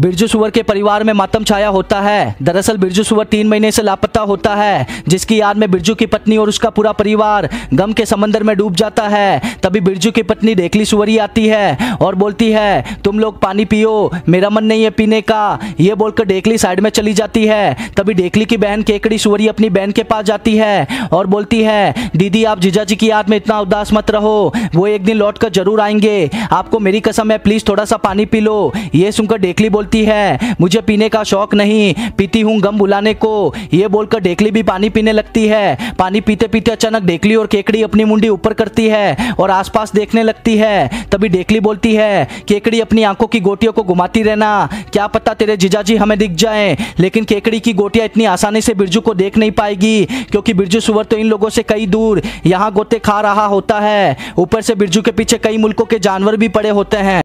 बिरजू सुवर के परिवार में मातम छाया होता है दरअसल बिरजू सुवर तीन महीने से लापता होता है जिसकी याद में बिरजू की पत्नी और उसका पूरा परिवार गम के समंदर में डूब जाता है तभी बिरजू की पत्नी रेखली सुवरी आती है और बोलती है तुम लोग पानी पियो मेरा मन नहीं है पीने का ये बोलकर डेकली साइड में चली जाती है तभी डेकली की बहन केकड़ी सुवरी अपनी बहन के पास जाती है और बोलती है दीदी आप जीजा जी की याद में इतना उदास मत रहो वो एक दिन लौट कर जरूर आएंगे आपको मेरी कसम है प्लीज़ थोड़ा सा पानी पी लो ये सुनकर डेकली बोल बोलती है मुझे पीने का शौक नहीं पीती हूँ गम बुलाने को ये बोलकर डेकली भी पानी पीने लगती है पानी पीते पीते अचानक डेकली और केकड़ी अपनी मुंडी ऊपर करती है और आसपास देखने लगती है तभी डेकली बोलती है केकड़ी अपनी आंखों की गोटियों को घुमाती रहना क्या पता तेरे जिजाजी हमें दिख जाए लेकिन केकड़ी की गोटियाँ इतनी आसानी से बिरजू को देख नहीं पाएगी क्योंकि बिरजू सुवर तो इन लोगों से कई दूर यहाँ गोते खा रहा होता है ऊपर से बिरजू के पीछे कई मुल्कों के जानवर भी पड़े होते हैं